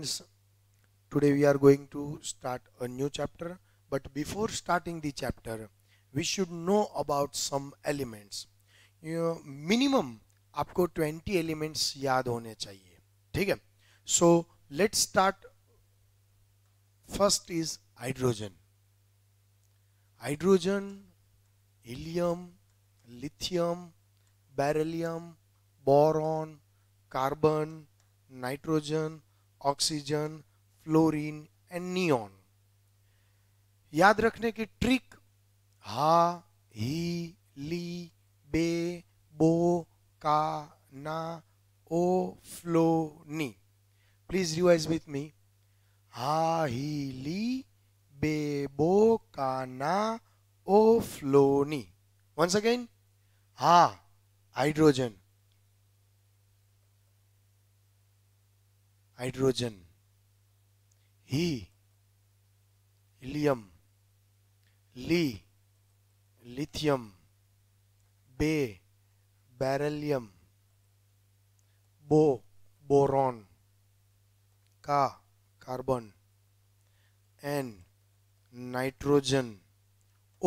friends today we are going to start a new chapter but before starting the chapter we should know about some elements you know, minimum आपको 20 elements याद होने चाहिए ठीक है so let start first is hydrogen hydrogen helium lithium beryllium boron carbon nitrogen oxygen fluorine and neon याद रखने की trick हा ही ली बे बो का ना ओ फ्लो नी प्लीज रिवाइज विथ मी हा ही ली बे बो का ना ओ फ्लो नी वंस अगेन हा हाइड्रोजन हाइड्रोजन ही हीलियम ली लिथियम बे बैरलियम बो बोरॉन का carbon N nitrogen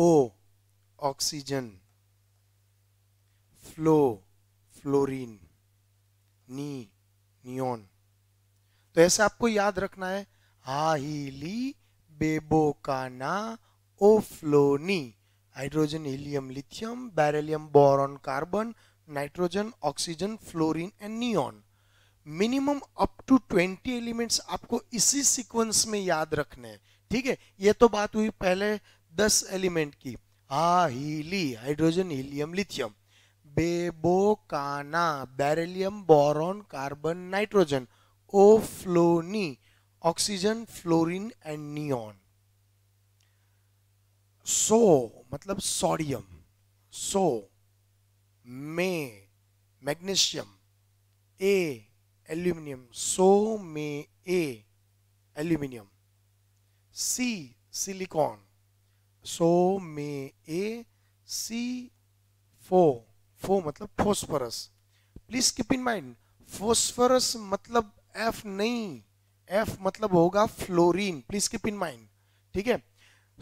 O oxygen फ्लो फ्लोरीन नी नियॉन तो ऐसे आपको याद रखना है आहिली बेबोकाना ओफ्लोनी hydrogen helium lithium beryllium boron carbon nitrogen oxygen fluorine and neon minimum up to 20 elements आपको इसी सीक्वेंस में याद रखने हैं ठीक है ये तो बात हुई पहले 10 एलिमेंट की हा हीली हाइड्रोजन हीलियम लिथियम बेबोकाना beryllium boron carbon nitrogen ofloni oxygen fluorine and neon सो मतलब सोडियम सो मे मैग्नीशियम ए एल्यूमिनियम सो मे ए एल्यूमिनियम सी सिलिकॉन सो मे ए सी फो फो मतलब phosphorus please keep in mind phosphorus मतलब एफ नहीं एफ मतलब होगा fluorine please keep in mind ठीक है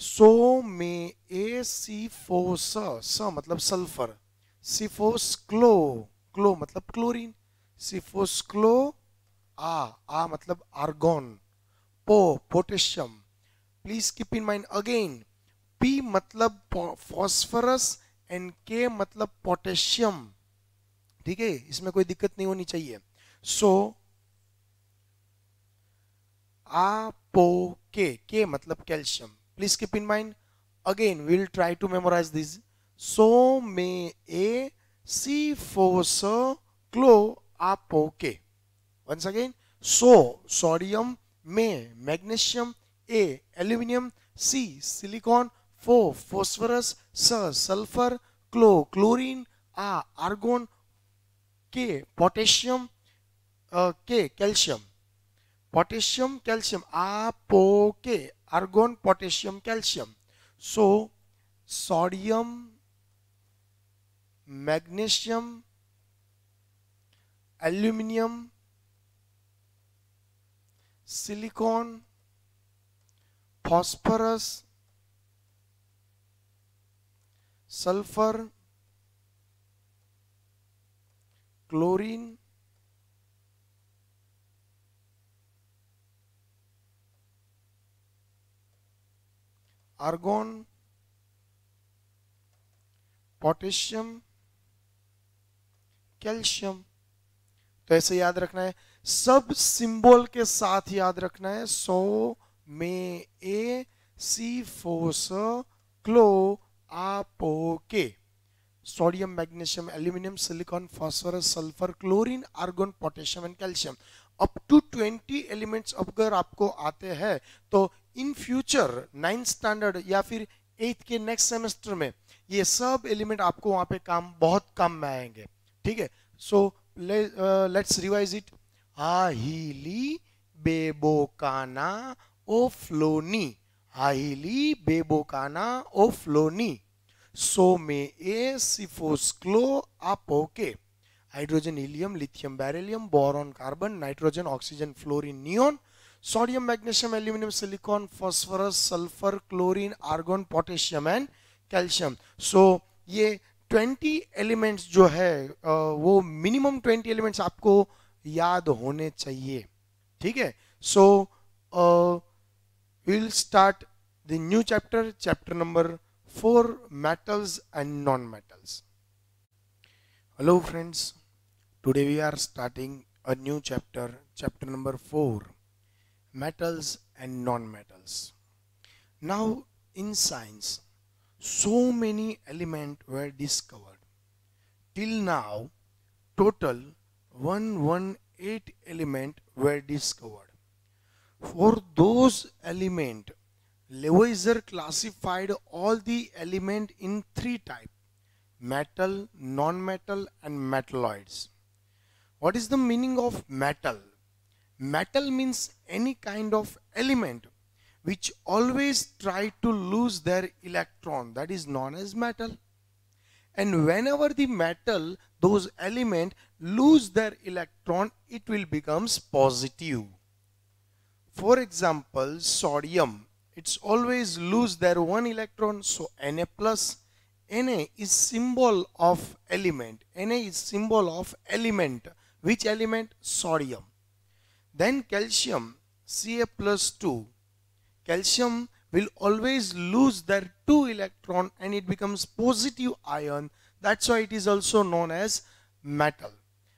सो में ए सी फो स मतलब सल्फर सिफोस क्लो क्लो मतलब क्लोरीन सिफोस क्लो आ आ मतलब आर्गोन पो potassium please keep in mind again P मतलब फॉस्फरस एंड के मतलब पोटेशियम ठीक है इसमें कोई दिक्कत नहीं होनी चाहिए सो so, आपो के के मतलब calcium please keep in mind again will try to memorise this सो मे ए सी फो क्लो आपो के वंस अगेन सो सोडियम मे मैग्नेशियम ए एल्यूमिनियम सी सिलिकॉन फो फोस्फरस स सल्फर क्लो क्लोरीन आ आर्गोन के पोटेशियम के कैल्शियम पोटेशियम कैल्शियम आपोके आर्गोन पोटेशियम कैल्शियम सो sodium magnesium aluminium silicon phosphorus sulphur chlorine argon potassium calcium तो ऐसे याद रखना है सब सिंबल के साथ याद रखना है सो मे ए सी फोस क्लो आपो के sodium magnesium aluminium silicon phosphorus sulphur chlorine argon potassium and calcium up to 20 elements अगर आपको आते हैं तो इन फ्यूचर नाइन्थ स्टैंडर्ड या फिर एट्थ के नेक्स्ट सेमेस्टर में ये सब एलिमेंट आपको वहां पे काम बहुत कम में आएंगे ठीक है सो लेट्स रिवाइज इट आहिली बेबोकाना ओ फ्लोनी आहिली बेबोकाना ओ फ्लोनी सो मे ए सिफोस्क्लो आपोके hydrogen helium lithium beryllium boron carbon nitrogen oxygen fluorine neon sodium magnesium aluminum silicon phosphorus sulfur chlorine argon potassium and calcium so ये 20 एलिमेंट्स जो है वो मिनिमम 20 एलिमेंट्स आपको याद होने चाहिए ठीक है so will start the new chapter chapter number four metals and non metals hello friends today we are starting a new chapter chapter number 4 metals and non-metals now in science so many elements were discovered till now total 118 elements were discovered for those elements, Leweiser classified all the elements in three types: metal non-metal and metalloids what is the meaning of metal metal means any kind of element which always try to lose their electron that is known as metal and whenever the metal those element lose their electron it will becomes positive for example sodium it's always lose their one electron so Na plus Na is symbol of element Na is symbol of element which element sodium then calcium Ca plus 2 calcium will always lose their 2 electron and it becomes positive ion that's why it is also known as metal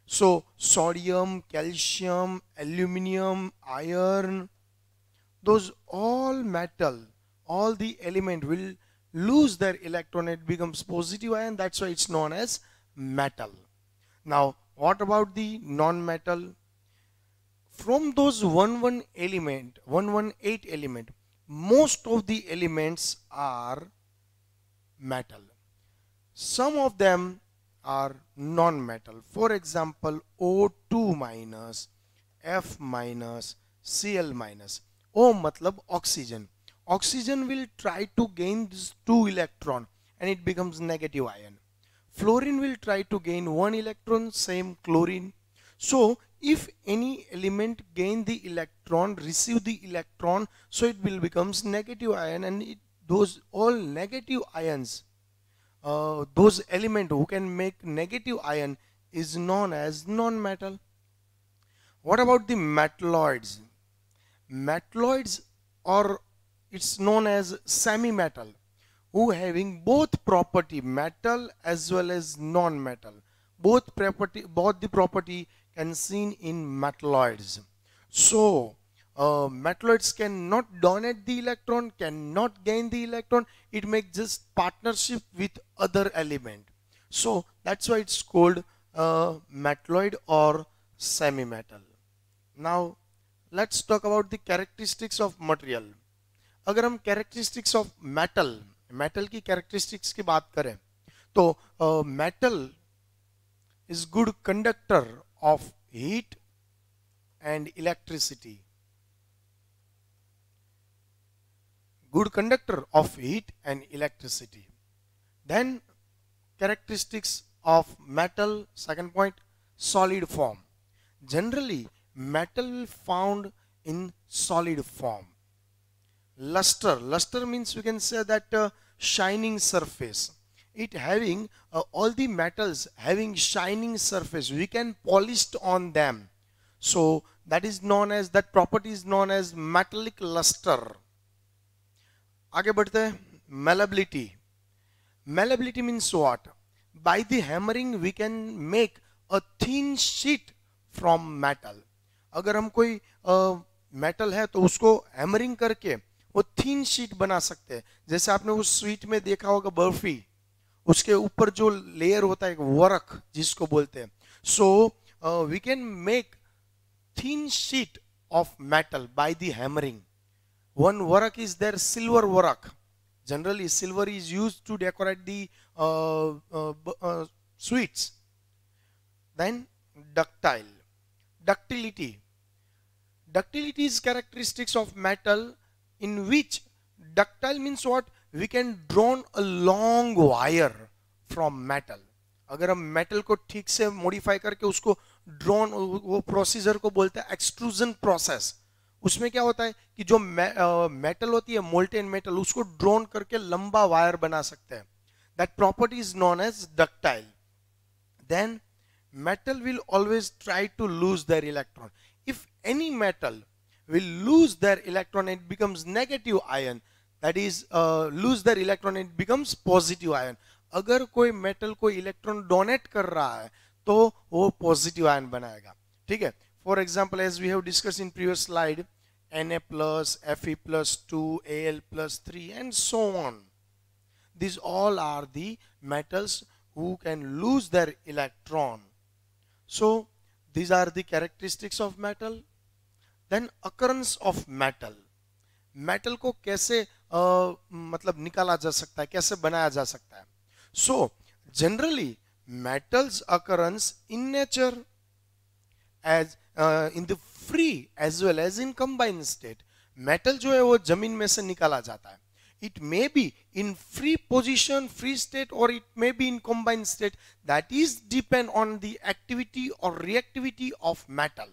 so sodium calcium aluminum iron those all metal all the element will lose their electron it becomes positive ion that's why it's known as metal now what about the non-metal from those one element 118 element most of the elements are metal some of them are non-metal for example O2 minus F minus Cl minus O matlab oxygen oxygen will try to gain this two electron and it becomes negative ion fluorine will try to gain one electron same chlorine so if any element gain the electron receive the electron so it will becomes negative ion and it, those all negative ions uh, those element who can make negative ion is known as non-metal what about the metalloids metalloids are, it's known as semi-metal who having both property metal as well as non-metal both property both the property can seen in metalloids. So uh, metalloids cannot donate the electron, cannot gain the electron. It make just partnership with other element. So that's why it's called uh, metalloid or semi-metal. Now let's talk about the characteristics of material. अगर हम characteristics of metal, metal की characteristics की बात करें तो uh, metal is good conductor of heat and electricity. Good conductor of heat and electricity. Then characteristics of metal, second point, solid form. Generally, metal found in solid form. Luster, luster means we can say that uh, shining surface it having uh, all the metals having shining surface we can polished on them so that is known as that property is known as metallic luster aage badhte हैं malleability malleability means what by the hammering we can make a thin sheet from metal agar hum koi metal uh, है तो उसको hammering करके वो थीन sheet बना सकते हैं जैसे आपने उस स्वीट में देखा होगा बर्फी उसके ऊपर जो लेयर होता है वर्क जिसको बोलते हैं so we can make thin sheet of metal by the hammering one work is there silver work generally silver is use to decorate the sweets then ductile ductility ductility is characteristics of metal in which ductile means what we can drawn a long wire from metal अगर हम metal को ठीक से modify करके उसको drawn वो procedure को बोलते हैं एक्सट्रूजन प्रोसेस उसमें क्या होता है कि जो मेटल uh, मेटल होती है मोल्टेन मेटल उसको ड्रोन करके लंबा वायर बना सकते हैं that property is non as ductile then metal will always try to lose their electron if any metal will lose their electron it becomes negative ion that is lose their electron it becomes positive ion अगर कोई metal को electron donate कर रहा है तो वो positive ion बनाएगा ठीक है for example as we have discuss in previous slide N A plus F E plus two A L plus three and so on this all are the metals who can lose their electron so these are the characteristics of metal then occurs of metal metal को कैसे मतलब निकाला जा सकता है कैसे बनाया जा सकता है so generally metals occurrence in nature as in the free as well as in in state metal जो है वो जमीन में से निकाला जाता है it may be in free position free state or it may be in combined state that is depend on the activity और रिएक्टिविटी ऑफ मेटल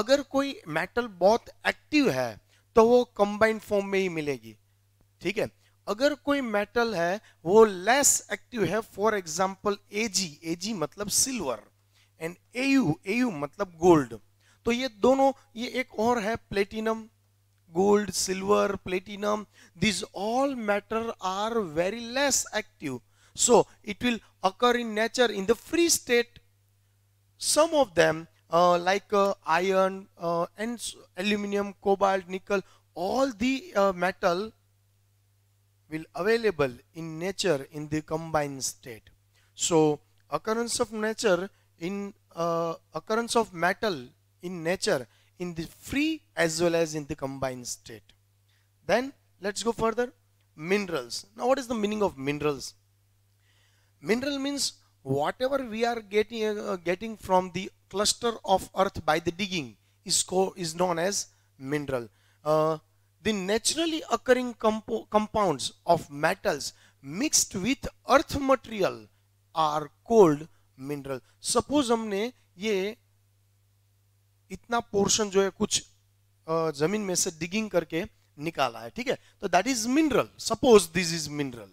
अगर कोई मेटल बहुत एक्टिव है तो वो कंबाइंड फॉर्म में ही मिलेगी ठीक है अगर कोई मेटल है वो लेस एक्टिव है for example A G A G मतलब सिल्वर एंड एयू एयू मतलब गोल्ड तो ये दोनों ये एक और है platinum gold silver platinum these all matter are very less active so it will occur in nature in the free state some of them like iron and aluminium cobalt nickel all the metal will available in nature in the combined state. So occurrence of nature in uh, occurrence of metal in nature in the free as well as in the combined state. Then let's go further. Minerals. Now what is the meaning of minerals? Mineral means whatever we are getting uh, getting from the cluster of earth by the digging is is known as mineral. Uh, the naturally occurring compo compounds of metals mixed with earth material are called mineral. Suppose हमने ये इतना portion जो है कुछ जमीन में से digging करके निकाला है ठीक है तो that is mineral suppose this is mineral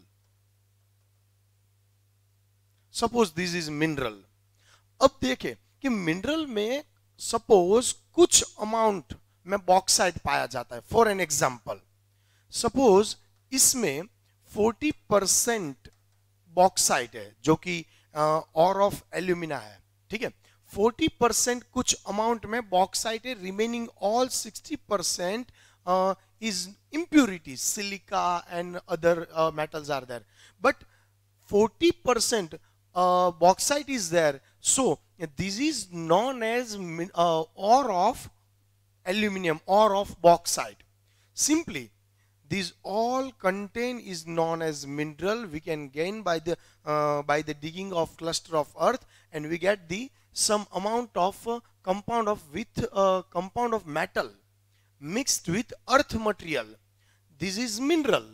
suppose this is mineral अब देखें कि मिनरल में सपोज कुछ अमाउंट में बॉक्साइट पाया जाता है फॉर एन एग्जाम्पल सपोज इसमें 40 परसेंट बॉक्साइट है जो कि और ऑफ एल्यूमिना है ठीक है 40 कुछ अमाउंट में बॉक्साइट है remaining all 60 percent is impurity silica and other metals are there but 40 percent bauxite is there so this is non as ore of aluminum or of bauxite. Simply, these all contain is known as mineral we can gain by the uh, by the digging of cluster of earth and we get the some amount of uh, compound of with uh, compound of metal mixed with earth material this is mineral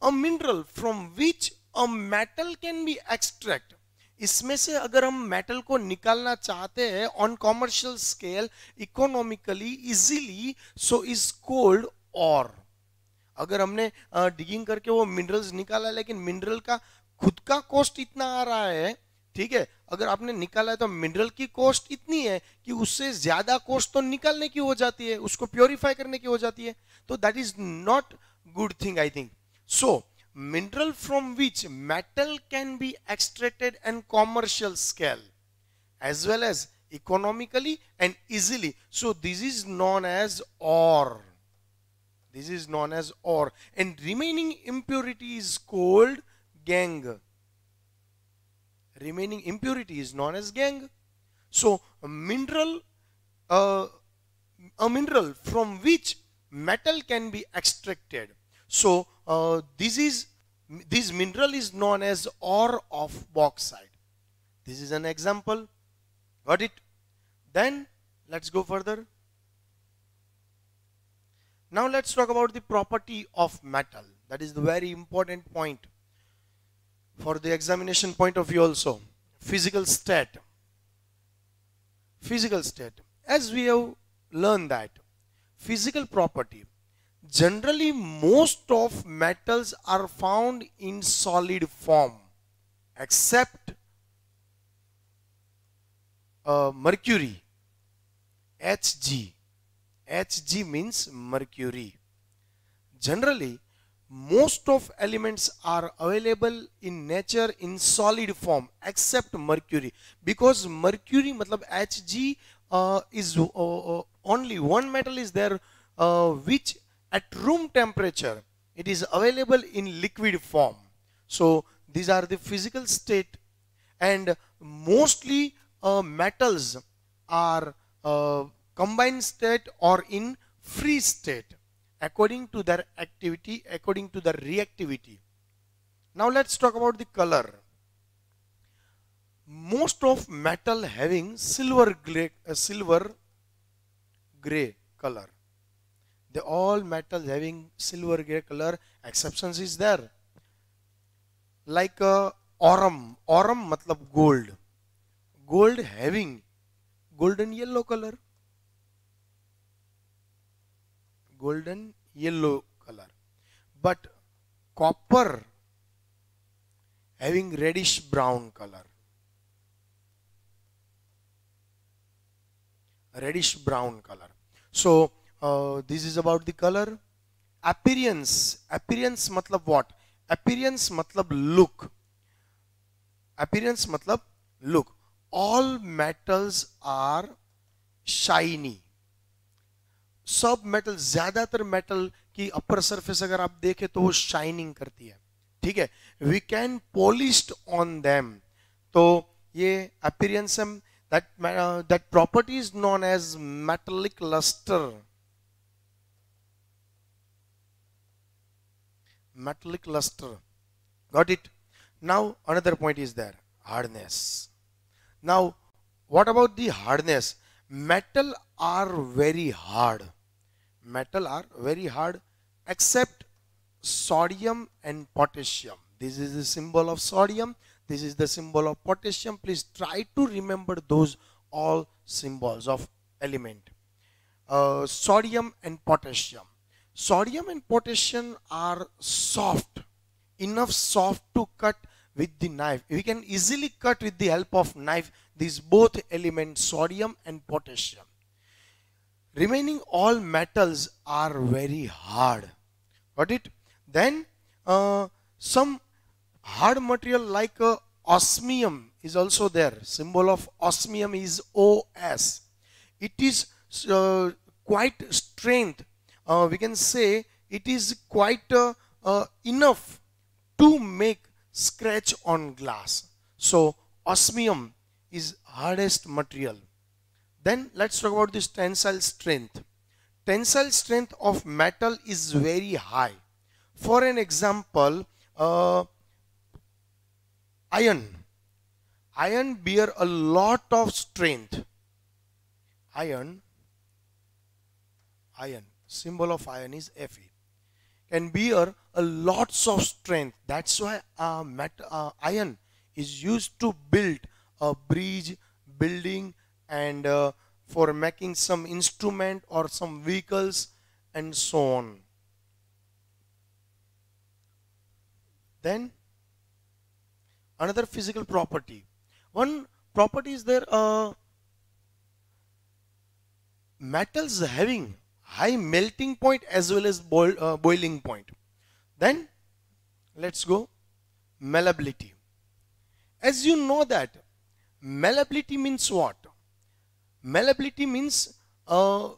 a mineral from which a metal can be extracted इसमें से अगर हम metal को निकालना चाहते हैं on commercial scale economically easily so is called और अगर हमने डिगिंग करके वो मिनरल्स निकाला लेकिन मिनरल का खुद का कॉस्ट इतना आ रहा है ठीक है अगर आपने निकाला है तो मिनरल की कॉस्ट इतनी है कि उससे ज्यादा कॉस्ट तो निकालने की हो जाती है उसको प्योरीफाई करने की हो जाती है तो that is not good thing I think so mineral from which metal can be extracted on commercial scale as well as economically and easily. So this is known as ore. This is known as ore and remaining impurity is called gang. Remaining impurity is known as gang. So a mineral, uh, a mineral from which metal can be extracted so uh, this is this mineral is known as ore of bauxite. This is an example. Got it? Then let's go further. Now let's talk about the property of metal. That is the very important point for the examination point of view also. Physical state. Physical state. As we have learned that physical property generally most of metals are found in solid form except uh, mercury Hg Hg means mercury generally most of elements are available in nature in solid form except mercury because mercury matlab Hg uh, is uh, uh, only one metal is there uh, which at room temperature it is available in liquid form so these are the physical state and mostly uh, metals are uh, combined state or in free state according to their activity according to their reactivity now let's talk about the color most of metal having silver gray uh, silver gray color the all metals having silver gray color exceptions is there. Like uh, aurum, aurum matlab gold. Gold having golden yellow color. Golden yellow color. But copper having reddish brown color. reddish brown color. So this is about the colour appearance appearance मतलब what appearance मतलब look appearance मतलब look all metals are shiny सब मेटल ज्यादातर मेटल की upper surface अगर आप देखें तो वो शाइनिंग करती है ठीक है we can polished on them तो ये appearance that that property is non as metallic lustre metallic luster got it now another point is there hardness now what about the hardness metal are very hard metal are very hard except sodium and potassium this is the symbol of sodium this is the symbol of potassium please try to remember those all symbols of element uh, sodium and potassium sodium and potassium are soft enough soft to cut with the knife we can easily cut with the help of knife these both elements sodium and potassium remaining all metals are very hard got it then uh, some hard material like uh, osmium is also there symbol of osmium is os it is uh, quite strength uh, we can say it is quite uh, uh, enough to make scratch on glass. So osmium is hardest material. Then let's talk about this tensile strength. Tensile strength of metal is very high. For an example, uh, iron. Iron bear a lot of strength. Iron, iron symbol of iron is Fe, can bear a lots of strength. That's why uh, met, uh, iron is used to build a bridge, building, and uh, for making some instrument or some vehicles and so on. Then another physical property. One property is there. Uh, metals having high melting point as well as boil, uh, boiling point. Then let's go malleability. As you know that malleability means what? Malleability means uh,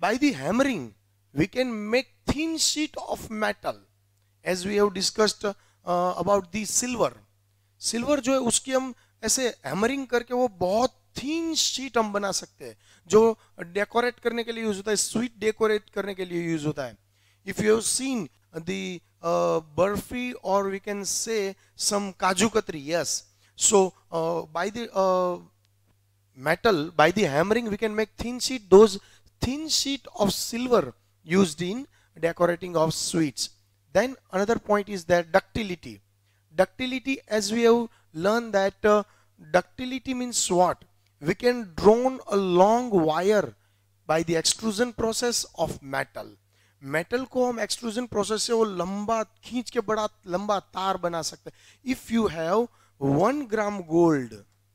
by the hammering we can make thin sheet of metal as we have discussed uh, about the silver. silver jo hai uski hum ऐसे hammering करके वो बहुत थीन sheet हम बना सकते हैं जो decorate करने के लिए यूज होता है स्वीट डेकोरेट करने के लिए यूज होता है if you have seen the barfi और we can say some kaju katri yes so by the metal by the hammering we can make thin sheet those thin sheet of silver use in decorating of sweets then another point is that ductility ductility as we have learn that ductility means what we can drone a long wire by the extrusion process of metal metal को हम extrusion process से वो लंबा खींच के बड़ा लंबा तार बना सकते हैं if you have one gram gold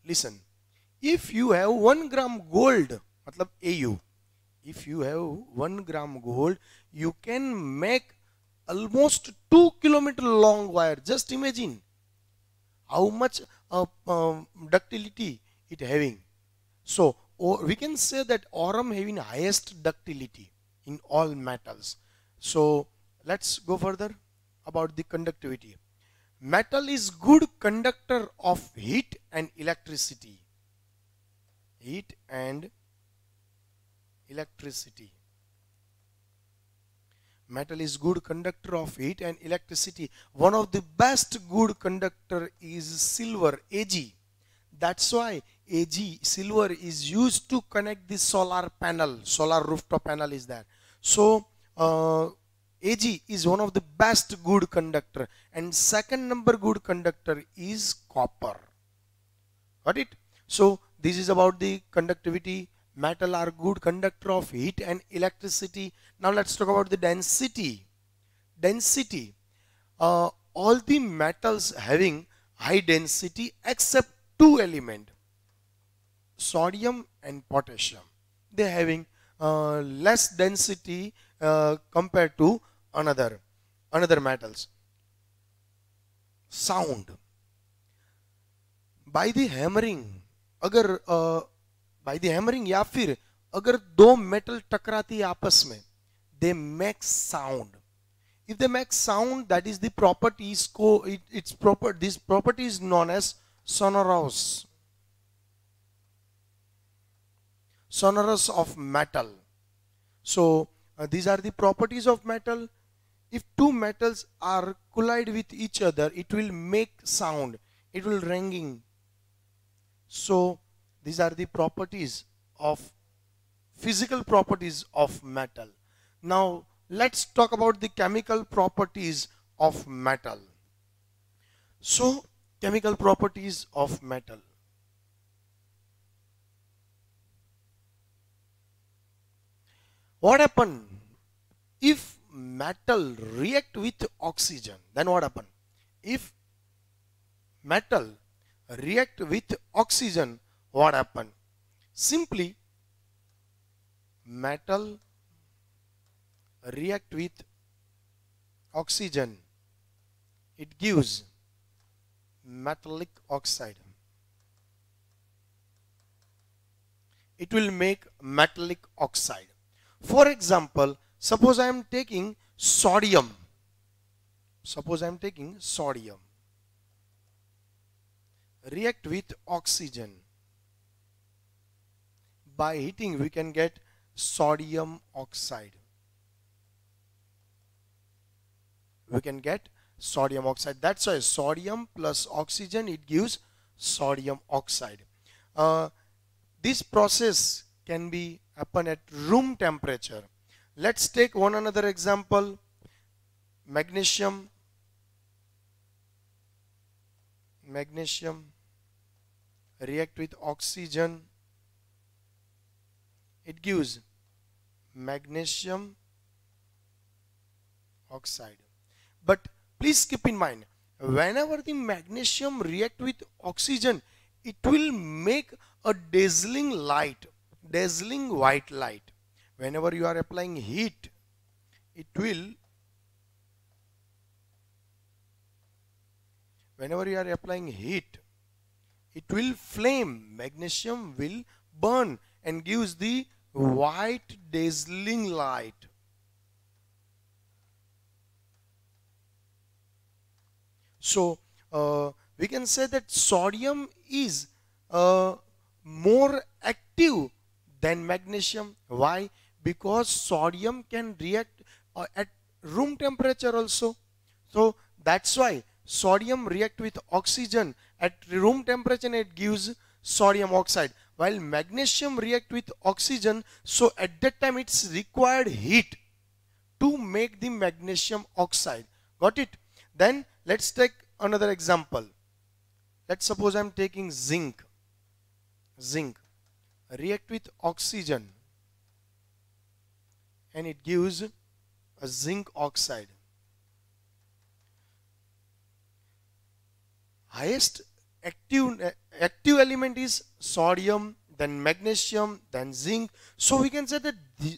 listen if you have one gram gold मतलब A U if you have one gram gold you can almost 2 kilometer long wire just imagine how much uh, uh, ductility it having So we can say that aurum having highest ductility in all metals. So let's go further about the conductivity. Metal is good conductor of heat and electricity. Heat and electricity. Metal is good conductor of heat and electricity. One of the best good conductor is silver, Ag. That's why Ag silver is used to connect this solar panel solar rooftop panel is there so uh, Ag is one of the best good conductor and second number good conductor is copper got it so this is about the conductivity metal are good conductor of heat and electricity now let's talk about the density density uh, all the metals having high density except two element sodium and potassium. They are having uh, less density uh, compared to another, another metals. Sound. By the hammering, uh, they make sound. If they make sound, that is the properties, co it, its proper, this property is known as sonorous. sonorous of metal. So uh, these are the properties of metal. If two metals are collide with each other, it will make sound. It will ringing. So these are the properties of physical properties of metal. Now let's talk about the chemical properties of metal. So chemical properties of metal. What happen if metal react with oxygen? Then what happen? If metal react with oxygen, what happen? Simply metal react with oxygen it gives metallic oxide it will make metallic oxide for example, suppose I am taking sodium. Suppose I am taking sodium. React with oxygen. By heating we can get sodium oxide. We can get sodium oxide. That's why sodium plus oxygen it gives sodium oxide. Uh, this process can be happen at room temperature. Let's take one another example. Magnesium. Magnesium react with oxygen. It gives magnesium oxide. But please keep in mind, whenever the magnesium react with oxygen, it will make a dazzling light dazzling white light whenever you are applying heat it will whenever you are applying heat it will flame magnesium will burn and gives the white dazzling light so uh, we can say that sodium is uh, more active than magnesium. Why? Because sodium can react uh, at room temperature also. So that's why sodium react with oxygen at room temperature and it gives sodium oxide while magnesium react with oxygen so at that time it's required heat to make the magnesium oxide got it then let's take another example let's suppose i'm taking zinc zinc react with oxygen and it gives a zinc oxide. Highest active, active element is sodium, then magnesium, then zinc. So we can say that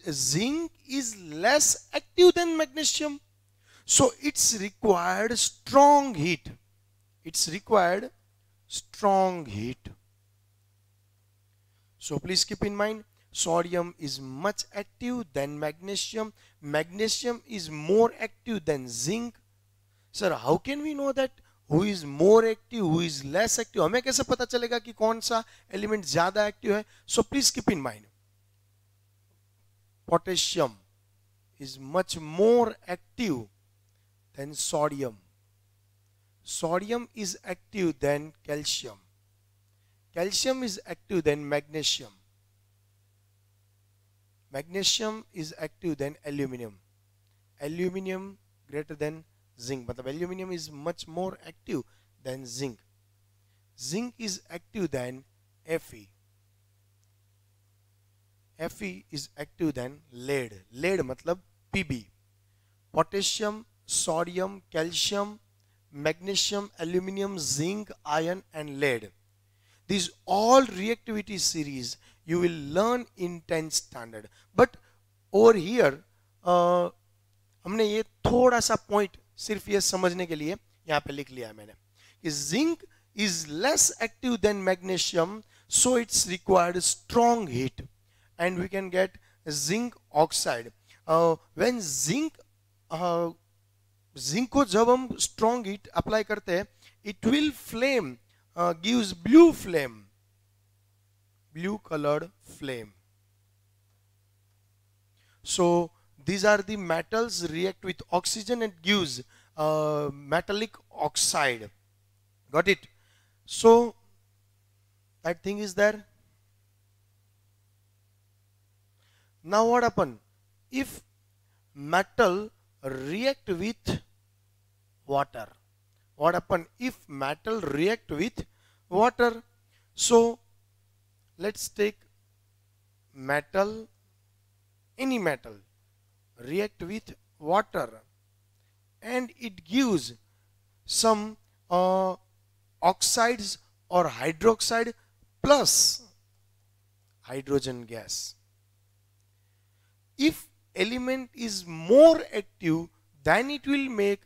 zinc is less active than magnesium. So it's required strong heat. It's required strong heat. So please keep in mind sodium is much active than magnesium. Magnesium is more active than zinc. Sir, how can we know that who is more active, who is less active? hame kaise pata chalega ki kaun sa element zyada active hai So please keep in mind potassium is much more active than sodium. Sodium is active than calcium. calcium is active than magnesium magnesium is active than aluminum aluminum greater than zinc but the aluminum is much more active than zinc zinc is active than fe fe is active than lead lead matlab pb potassium sodium calcium magnesium aluminum zinc iron and lead These all reactivity series you will learn in 10th standard. But over here uh, हमने ये थोड़ा सा point सिर्फ ये समझने के लिए यहाँ पे लिख लिया है मैंने कि zinc is less active than magnesium so it's required strong heat and we can get zinc oxide when zinc zinc को जब हम स्ट्रॉन्ग हीट अप्लाई करते हैं it will flame Uh, gives blue flame blue colored flame so these are the metals react with oxygen and gives uh, metallic oxide got it so that thing is there now what happen if metal react with water what happen if metal react with water so let's take metal any metal react with water and it gives some uh, oxides or hydroxide plus hydrogen gas if element is more active then it will make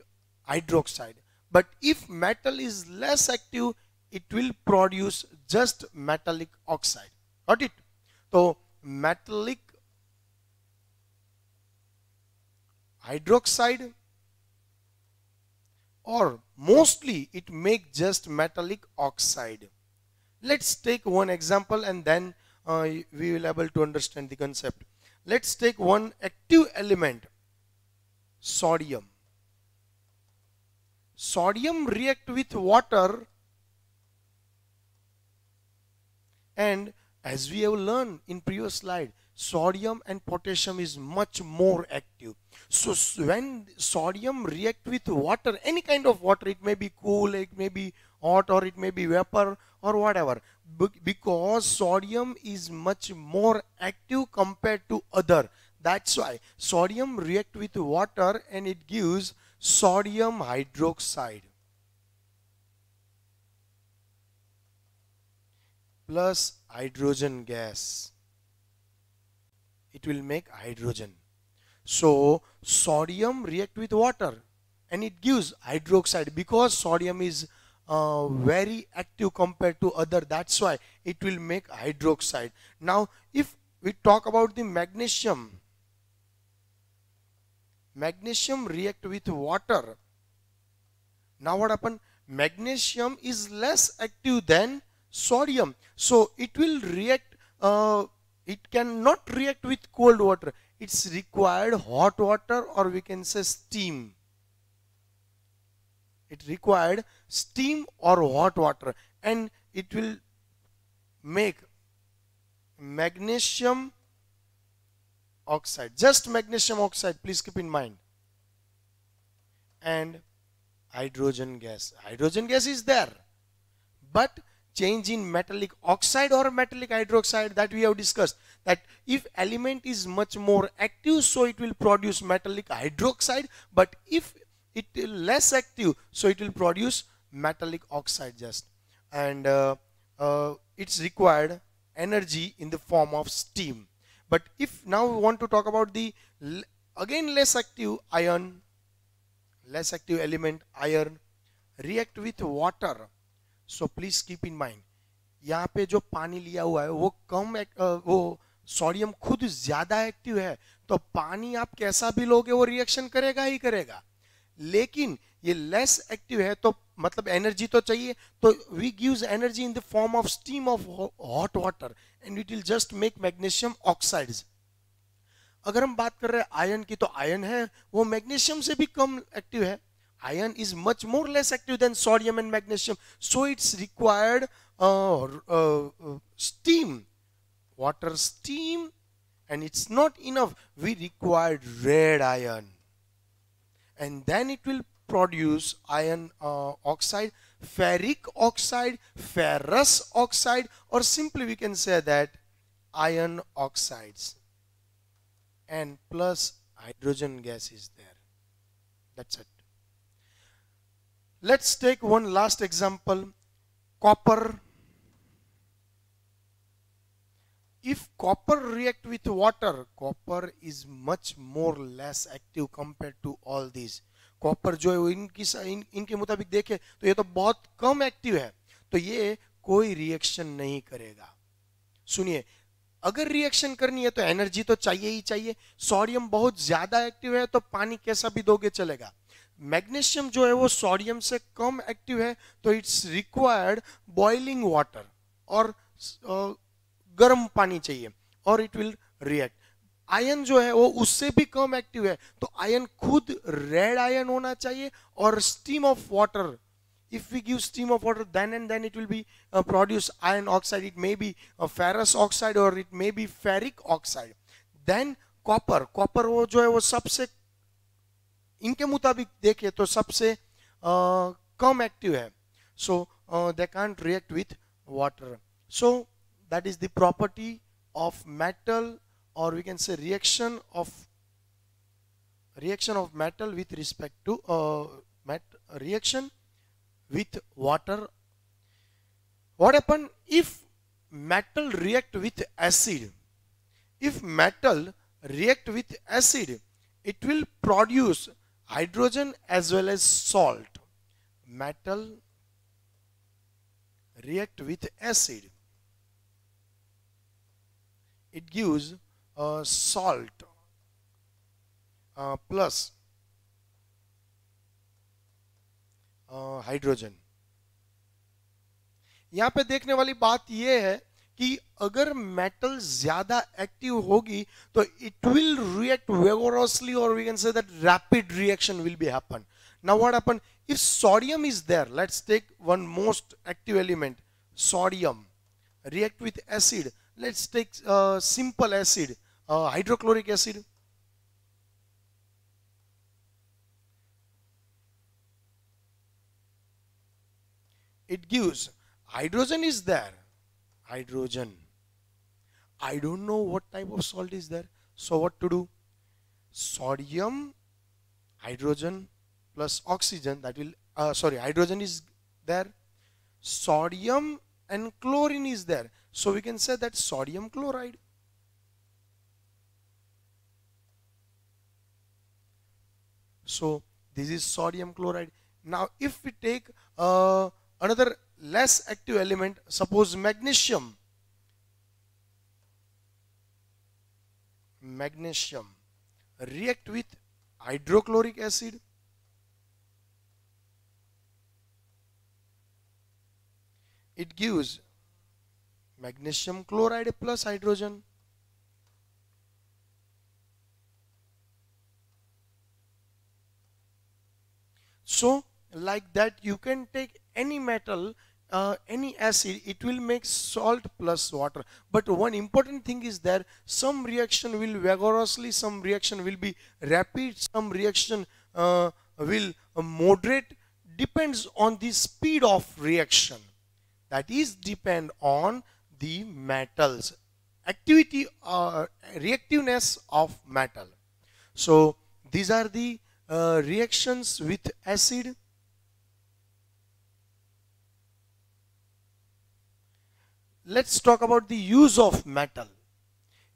hydroxide but if metal is less active, it will produce just metallic oxide. Got it? So metallic hydroxide or mostly it make just metallic oxide. Let's take one example and then uh, we will able to understand the concept. Let's take one active element, sodium sodium react with water and as we have learned in previous slide sodium and potassium is much more active so when sodium react with water any kind of water it may be cool it may be hot or it may be vapor or whatever because sodium is much more active compared to other that's why sodium react with water and it gives sodium hydroxide plus hydrogen gas it will make hydrogen so sodium react with water and it gives hydroxide because sodium is uh, very active compared to other that's why it will make hydroxide now if we talk about the magnesium magnesium react with water. Now what happened? Magnesium is less active than sodium. So it will react, uh, it cannot react with cold water. It's required hot water or we can say steam. It required steam or hot water and it will make magnesium oxide just magnesium oxide please keep in mind and hydrogen gas hydrogen gas is there but change in metallic oxide or metallic hydroxide that we have discussed that if element is much more active so it will produce metallic hydroxide but if it is less active so it will produce metallic oxide just and uh, uh, it's required energy in the form of steam But if now we want to talk about the again less active ion less active element iron react with water. So please keep in mind यहाँ पे जो पानी लिया हुआ है वो कम एक, वो सोडियम खुद ज्यादा एक्टिव है तो पानी आप कैसा भी लोगे वो रिएक्शन करेगा ही करेगा लेकिन ये लेस एक्टिव है तो मतलब एनर्जी तो चाहिए तो we gives energy in the form of steam of hot water and it will just make magnesium oxides अगर हम बात कर रहे हैं आयन की तो आयन है वो मैग्नीशियम से भी कम एक्टिव है iron is much more less active than sodium and magnesium so it's required steam water steam and it's not enough we required red iron and then it will produce iron uh, oxide, ferric oxide, ferrous oxide or simply we can say that iron oxides and plus hydrogen gas is there. That's it. Let's take one last example. Copper. If copper react with water, copper is much more less active compared to all these. Copper जो है वो इनकी इन, इनके मुताबिक देखे तो ये तो बहुत कम एक्टिव है तो ये कोई रिएक्शन नहीं करेगा सुनिए अगर रिएक्शन करनी है तो एनर्जी तो चाहिए ही चाहिए सोडियम बहुत ज्यादा एक्टिव है तो पानी कैसा भी दोगे चलेगा मैग्नीशियम जो है वो सोडियम से कम एक्टिव है तो इट्स रिक्वायर्ड बॉइलिंग वाटर और गर्म पानी चाहिए और इट विल रिएक्ट आयन जो है वो उससे भी कम एक्टिव है तो आयन खुद रेड आयन होना चाहिए और steam of water if we give steam of water then and then it will be produce iron oxide it may be ferrous oxide or it may be ferric oxide then copper copper वो जो है वो सबसे इनके मुताबिक देखे तो सबसे uh, कम एक्टिव है so they can't react with water so that is the property of metal or we can say reaction of reaction of metal with respect to uh, met reaction with water what happen if metal react with acid if metal react with acid it will produce hydrogen as well as salt metal react with acid it gives uh, salt uh, plus uh, hydrogen. यहां पे देखने वाली बात यह है कि अगर metal ज्यादा एक्टिव होगी तो it will react vigorously or we can say that rapid reaction will be happen now what happen if sodium is there let's take one most active element sodium react with acid let's take simple acid uh, hydrochloric acid. It gives hydrogen is there, hydrogen. I don't know what type of salt is there. So what to do? Sodium, hydrogen plus oxygen that will, uh, sorry, hydrogen is there. Sodium and chlorine is there. So we can say that sodium chloride So this is sodium chloride. Now if we take uh, another less active element, suppose magnesium. Magnesium react with hydrochloric acid it gives magnesium chloride plus hydrogen so like that you can take any metal uh, any acid it will make salt plus water but one important thing is there some reaction will vigorously some reaction will be rapid some reaction uh, will moderate depends on the speed of reaction that is depend on the metals activity or uh, reactiveness of metal so these are the uh, reactions with acid let's talk about the use of metal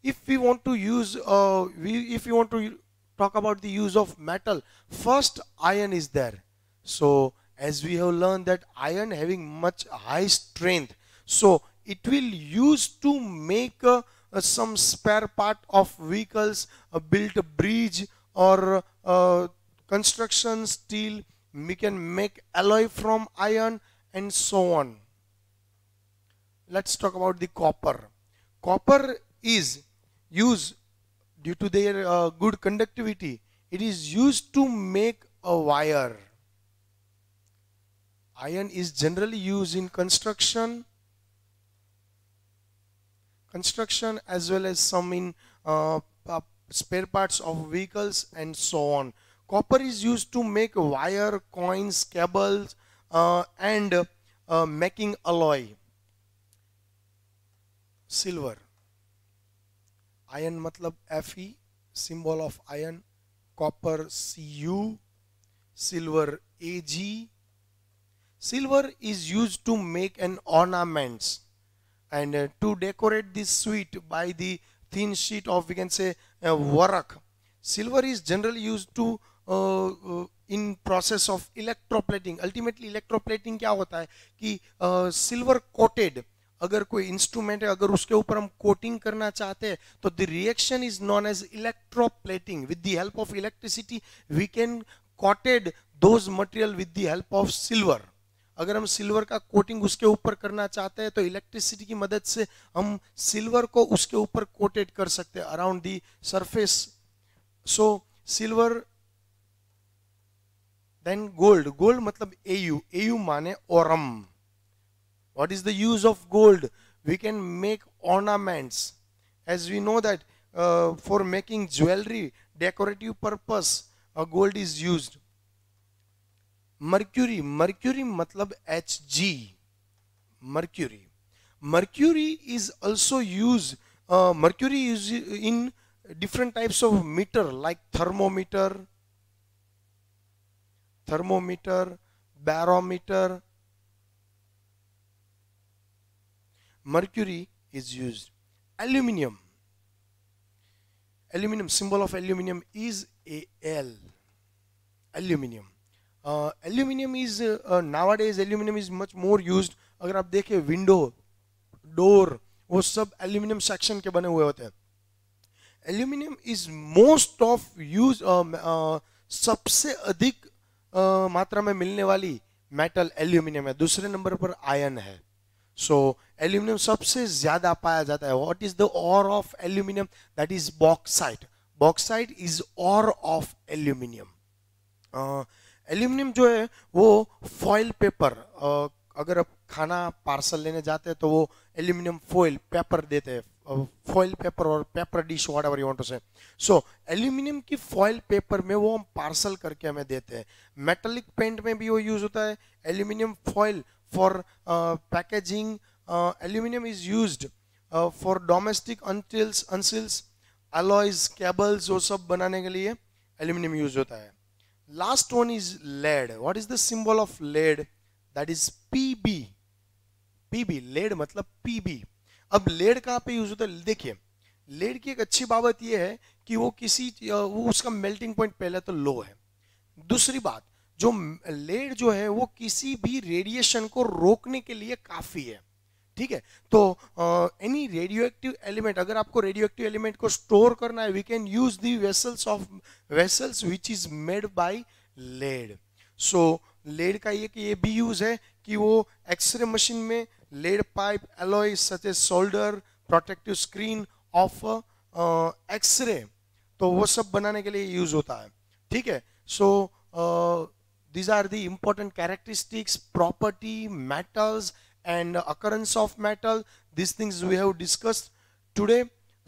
if we want to use uh, we if you want to talk about the use of metal first iron is there so as we have learned that iron having much high strength so it will use to make uh, uh, some spare part of vehicles uh, build a bridge or uh, construction steel we can make alloy from iron and so on let's talk about the copper copper is used due to their uh, good conductivity it is used to make a wire iron is generally used in construction construction as well as some in uh, uh, spare parts of vehicles and so on Copper is used to make wire, coins, cables uh, and uh, making alloy. Silver. Iron matlab Fe, symbol of iron. Copper Cu, silver Ag. Silver is used to make an ornaments and uh, to decorate this suite by the thin sheet of we can say uh, varak. Silver is generally used to in process of electroplating ultimately electroplating क्या होता है कि silver coated अगर कोई instrument है अगर उसके ऊपर हम कोटिंग करना चाहते हैं तो the reaction is non as electroplating with the help of electricity we can coated those material with the help of silver अगर हम सिल्वर का कोटिंग उसके ऊपर करना चाहते हैं तो इलेक्ट्रिसिटी की मदद से हम सिल्वर को उसके ऊपर कोटेड कर सकते हैं around the surface so silver then gold gold matlab au au mane oram what is the use of gold we can make ornaments as we know that uh, for making jewelry decorative purpose uh, gold is used mercury mercury matlab hg mercury mercury is also used uh, mercury is in different types of meter like thermometer thermometer barometer mercury is use aluminium aluminium symbol of aluminium is A L aluminium aluminium is नावाड is aluminium is much more use अगर आप देखें window door वो सब aluminium section के बने हुए होते हैं aluminium is most of use सबसे अधिक मात्रा में मिलने वाली मेटल एल्यूमिनियम है दूसरे नंबर पर आयन है सो so, एल्यूमिनियम सबसे ज्यादा पाया जाता है what is the ore of aluminium that is bauxite bauxite is ore of aluminium aluminium जो है वो फॉइल पेपर अगर आप खाना पार्सल लेने जाते हैं तो वो एल्यूमिनियम फॉइल पेपर देते हैं फॉइल पेपर और paper dish whatever you say so aluminium की फॉइल पेपर में वो हम पार्सल करके हमें देते हैं मेटलिक पेंट में भी वो यूज होता है aluminium foil for packaging aluminium is use for domestic utensils utensils alloys cables वो सब बनाने के लिए एल्यूमिनियम यूज होता है last one is lead what is the symbol of lead that is P B P B lead मतलब P B अब lead कहाँ पे यूज होता है देखिए लेड की एक अच्छी बाबत यह है कि वो किसी वो उसका मेल्टिंग पॉइंट पहले तो लो है दूसरी बात जो लेड जो है वो किसी भी रेडिएशन को रोकने के लिए काफ़ी है ठीक है तो एनी रेडियो एक्टिव एलिमेंट अगर आपको रेडियो एक्टिव एलिमेंट को स्टोर करना है we can use the vessels of vessels which is made by lead so lead का ये कि ये भी यूज है कि वो एक्सरे मशीन में lead pipe alloys such as solder protective screen of x-ray तो वो सब बनाने के लिए यूज होता है ठीक है सो these are the important characteristics property metals and occurrence of metal these things we have discussed today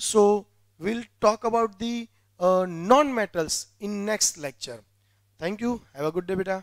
so we'll talk about the uh, non metals in next lecture thank you have a good day beta